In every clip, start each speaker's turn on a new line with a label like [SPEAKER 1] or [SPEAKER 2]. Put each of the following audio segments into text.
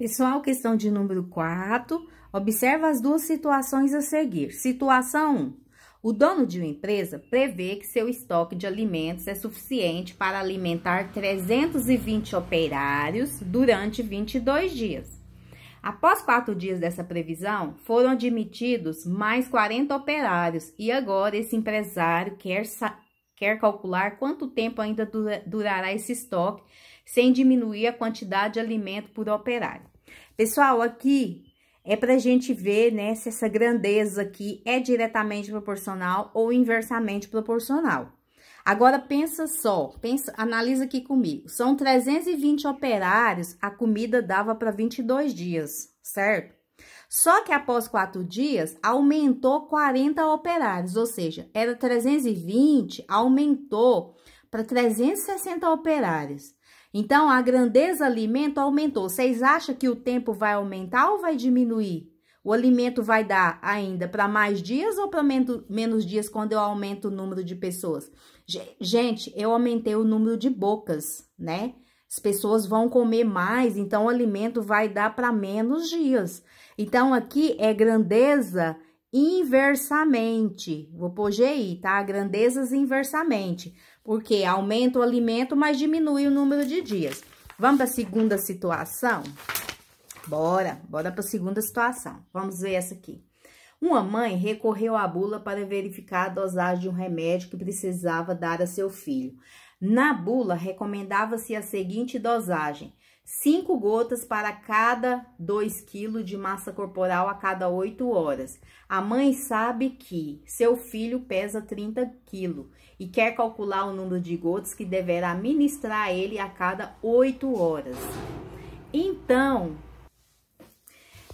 [SPEAKER 1] Pessoal, questão de número 4, observa as duas situações a seguir. Situação 1, o dono de uma empresa prevê que seu estoque de alimentos é suficiente para alimentar 320 operários durante 22 dias. Após quatro dias dessa previsão, foram admitidos mais 40 operários e agora esse empresário quer, quer calcular quanto tempo ainda dura durará esse estoque sem diminuir a quantidade de alimento por operário. Pessoal, aqui é pra gente ver, né, se essa grandeza aqui é diretamente proporcional ou inversamente proporcional. Agora, pensa só, pensa, analisa aqui comigo. São 320 operários, a comida dava para 22 dias, certo? Só que após quatro dias, aumentou 40 operários, ou seja, era 320, aumentou para 360 operários. Então, a grandeza alimento aumentou. Vocês acham que o tempo vai aumentar ou vai diminuir? O alimento vai dar ainda para mais dias ou para menos dias quando eu aumento o número de pessoas? Gente, eu aumentei o número de bocas, né? As pessoas vão comer mais, então o alimento vai dar para menos dias. Então, aqui é grandeza inversamente. Vou pôr GI, tá? Grandezas inversamente porque aumenta o alimento, mas diminui o número de dias. Vamos para a segunda situação? Bora, bora para a segunda situação. Vamos ver essa aqui. Uma mãe recorreu à bula para verificar a dosagem de um remédio que precisava dar a seu filho. Na bula, recomendava-se a seguinte dosagem: 5 gotas para cada 2 kg de massa corporal a cada 8 horas. A mãe sabe que seu filho pesa 30 kg e quer calcular o número de gotas que deverá ministrar a ele a cada 8 horas. Então,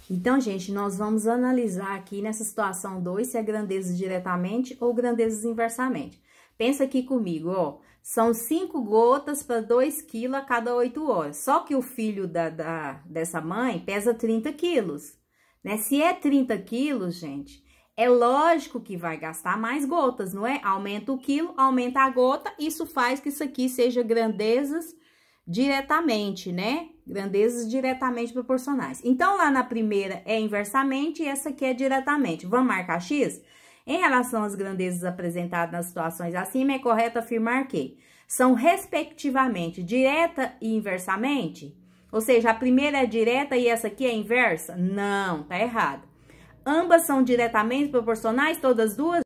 [SPEAKER 1] então, gente, nós vamos analisar aqui nessa situação 2 se é grandezas diretamente ou grandezas inversamente. Pensa aqui comigo, ó. São cinco gotas para 2 quilos a cada 8 horas. Só que o filho da, da, dessa mãe pesa 30 quilos. Né? Se é 30 quilos, gente, é lógico que vai gastar mais gotas, não é? Aumenta o quilo, aumenta a gota, isso faz que isso aqui seja grandezas diretamente, né? Grandezas diretamente proporcionais. Então, lá na primeira é inversamente e essa aqui é diretamente. Vamos marcar X? X. Em relação às grandezas apresentadas nas situações acima, é correto afirmar que são respectivamente direta e inversamente? Ou seja, a primeira é direta e essa aqui é inversa? Não, tá errado. Ambas são diretamente proporcionais, todas duas?